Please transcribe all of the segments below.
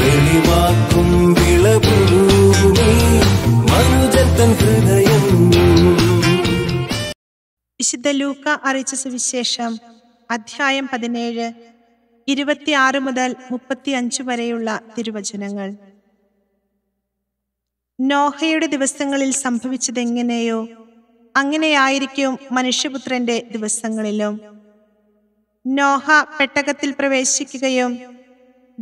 വെളിവാക്കും വിശുദ്ധ ലൂക്ക അറിയിച്ച സുവിശേഷം അധ്യായം പതിനേഴ് ഇരുപത്തിയാറ് മുതൽ മുപ്പത്തിയഞ്ച് വരെയുള്ള തിരുവചനങ്ങൾ നോഹയുടെ ദിവസങ്ങളിൽ സംഭവിച്ചതെങ്ങനെയോ അങ്ങനെയായിരിക്കും മനുഷ്യപുത്രന്റെ ദിവസങ്ങളിലും നോഹ പെട്ടകത്തിൽ പ്രവേശിക്കുകയും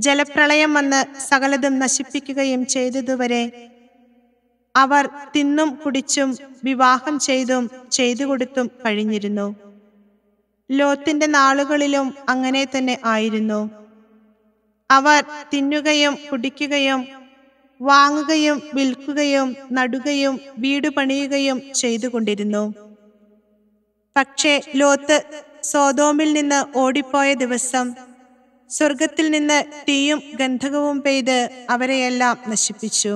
ജലപ്രളയം വന്ന് സകലതും നശിപ്പിക്കുകയും ചെയ്തതുവരെ അവർ തിന്നും കുടിച്ചും വിവാഹം ചെയ്തും ചെയ്തു കൊടുത്തും കഴിഞ്ഞിരുന്നു ലോത്തിന്റെ നാളുകളിലും അങ്ങനെ തന്നെ ആയിരുന്നു അവർ തിന്നുകയും കുടിക്കുകയും വാങ്ങുകയും വിൽക്കുകയും നടുകയും വീട് പണിയുകയും കൊണ്ടിരുന്നു പക്ഷേ ലോത്ത് സോതോമിൽ നിന്ന് ഓടിപ്പോയ ദിവസം സ്വർഗത്തിൽ നിന്ന് തീയും ഗന്ധകവും പെയ്ത് അവരെയെല്ലാം നശിപ്പിച്ചു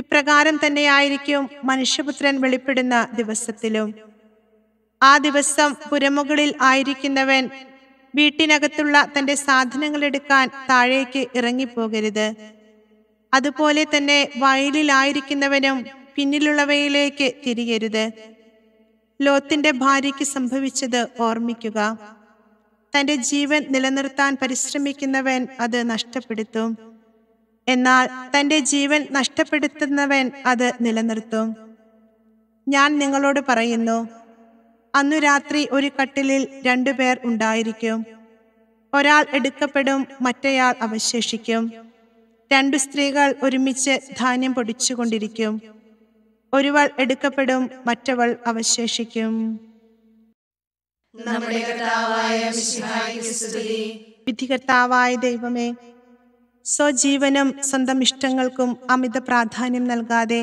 ഇപ്രകാരം തന്നെയായിരിക്കും മനുഷ്യപുത്രൻ വെളിപ്പെടുന്ന ദിവസത്തിലും ആ ദിവസം പുരമുകളിൽ ആയിരിക്കുന്നവൻ വീട്ടിനകത്തുള്ള തന്റെ സാധനങ്ങൾ എടുക്കാൻ താഴേക്ക് ഇറങ്ങിപ്പോകരുത് അതുപോലെ തന്നെ വയലിലായിരിക്കുന്നവനും പിന്നിലുള്ളവയിലേക്ക് തിരിയരുത് ലോത്തിന്റെ ഭാര്യയ്ക്ക് സംഭവിച്ചത് ഓർമ്മിക്കുക തന്റെ ജീവൻ നിലനിർത്താൻ പരിശ്രമിക്കുന്നവൻ അത് നഷ്ടപ്പെടുത്തും എന്നാൽ തന്റെ ജീവൻ നഷ്ടപ്പെടുത്തുന്നവൻ അത് നിലനിർത്തും ഞാൻ നിങ്ങളോട് പറയുന്നു അന്നു രാത്രി ഒരു കട്ടിലിൽ രണ്ടുപേർ ഉണ്ടായിരിക്കും ഒരാൾ എടുക്കപ്പെടും മറ്റേയാൾ അവശേഷിക്കും രണ്ടു സ്ത്രീകൾ ഒരുമിച്ച് ധാന്യം പൊടിച്ചുകൊണ്ടിരിക്കും ഒരുവൾ എടുക്കപ്പെടും മറ്റവൾ അവശേഷിക്കും വിധികർത്താവായ ദൈവമേ സ്വജീവനും സ്വന്തം ഇഷ്ടങ്ങൾക്കും അമിത പ്രാധാന്യം നൽകാതെ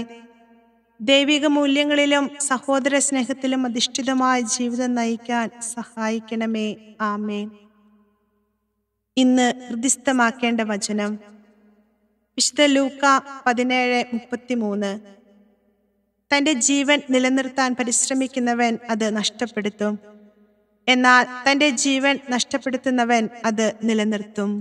ദൈവിക മൂല്യങ്ങളിലും സഹോദര സ്നേഹത്തിലും അധിഷ്ഠിതമായ ജീവിതം നയിക്കാൻ സഹായിക്കണമേ ആമേ ഇന്ന് ഹൃദിസ്ഥമാക്കേണ്ട വചനം വിശുദ്ധ ലൂക്ക പതിനേഴ് മുപ്പത്തിമൂന്ന് തൻ്റെ ജീവൻ നിലനിർത്താൻ പരിശ്രമിക്കുന്നവൻ അത് നഷ്ടപ്പെടുത്തും എന്നാൽ തൻ്റെ ജീവൻ നഷ്ടപ്പെടുത്തുന്നവൻ അത് നിലനിർത്തും